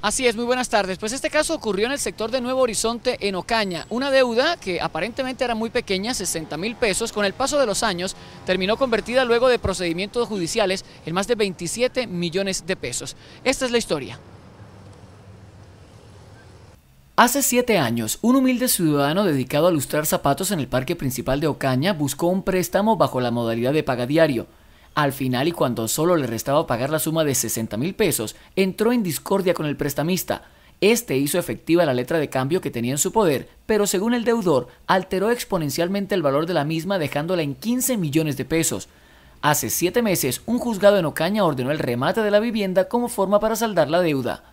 Así es, muy buenas tardes. Pues este caso ocurrió en el sector de Nuevo Horizonte, en Ocaña. Una deuda que aparentemente era muy pequeña, 60 mil pesos, con el paso de los años terminó convertida luego de procedimientos judiciales en más de 27 millones de pesos. Esta es la historia. Hace siete años, un humilde ciudadano dedicado a lustrar zapatos en el parque principal de Ocaña buscó un préstamo bajo la modalidad de paga diario. Al final y cuando solo le restaba pagar la suma de 60 mil pesos, entró en discordia con el prestamista. Este hizo efectiva la letra de cambio que tenía en su poder, pero según el deudor, alteró exponencialmente el valor de la misma dejándola en 15 millones de pesos. Hace siete meses, un juzgado en Ocaña ordenó el remate de la vivienda como forma para saldar la deuda.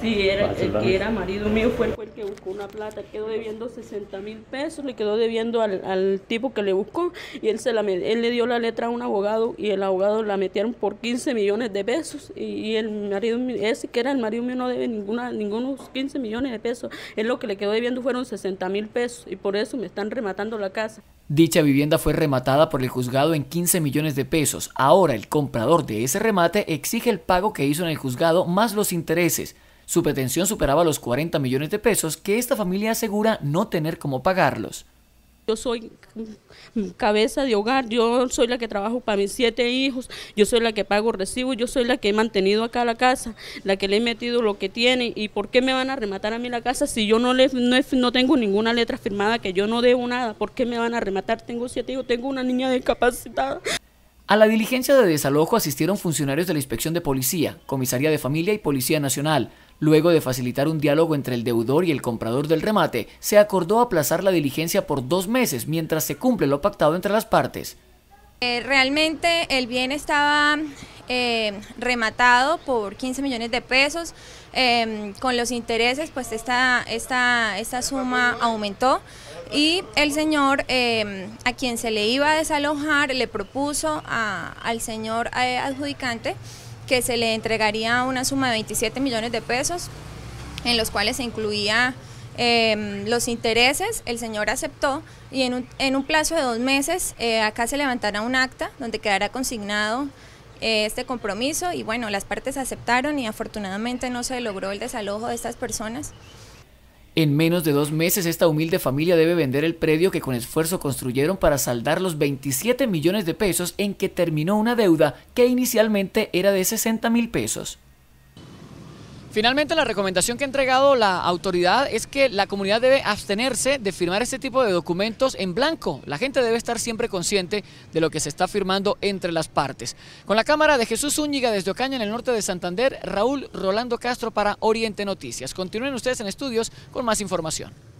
Sí, era, el que era marido mío fue, el que buscó una plata, quedó debiendo 60 mil pesos, le quedó debiendo al, al, tipo que le buscó y él, se la, él le dio la letra a un abogado y el abogado la metieron por 15 millones de pesos y, el marido ese que era el marido mío no debe ninguna ningunos 15 millones de pesos, él lo que le quedó debiendo fueron 60 mil pesos y por eso me están rematando la casa. Dicha vivienda fue rematada por el juzgado en 15 millones de pesos. Ahora el comprador de ese remate exige el pago que hizo en el juzgado más los intereses. Su pretensión superaba los 40 millones de pesos que esta familia asegura no tener cómo pagarlos. Yo soy cabeza de hogar, yo soy la que trabajo para mis siete hijos, yo soy la que pago recibo, yo soy la que he mantenido acá la casa, la que le he metido lo que tiene. ¿Y por qué me van a rematar a mí la casa si yo no, le, no, tengo ninguna letra firmada, que yo no debo nada? ¿Por qué me van a rematar? Tengo siete hijos, tengo una niña discapacitada. A la diligencia de desalojo asistieron funcionarios de la Inspección de Policía, Comisaría de Familia y Policía Nacional, Luego de facilitar un diálogo entre el deudor y el comprador del remate, se acordó aplazar la diligencia por dos meses mientras se cumple lo pactado entre las partes. Eh, realmente el bien estaba eh, rematado por 15 millones de pesos. Em, con los intereses, pues esta, esta, esta suma aumentó y el señor em, a quien se le iba a desalojar le propuso al señor eh, adjudicante que se le entregaría una suma de 27 millones de pesos, en los cuales se incluía em, los intereses, el señor aceptó y en un, plazo de dos meses eh, acá se levantará un acta donde quedará consignado eh, este compromiso y bueno, las partes aceptaron y afortunadamente no se logró el desalojo de estas personas. En menos de dos meses esta humilde familia debe vender el predio que con esfuerzo construyeron para saldar los 27 millones de pesos en que terminó una deuda que inicialmente era de 60 mil pesos. Finalmente, la recomendación que ha entregado la autoridad es que la comunidad debe abstenerse de firmar este tipo de documentos en blanco. La gente debe estar siempre consciente de lo que se está firmando entre las partes. Con la cámara de Jesús Zúñiga desde Ocaña, en el norte de Santander, Raúl Rolando Castro para Oriente Noticias. Continúen ustedes en estudios con más información.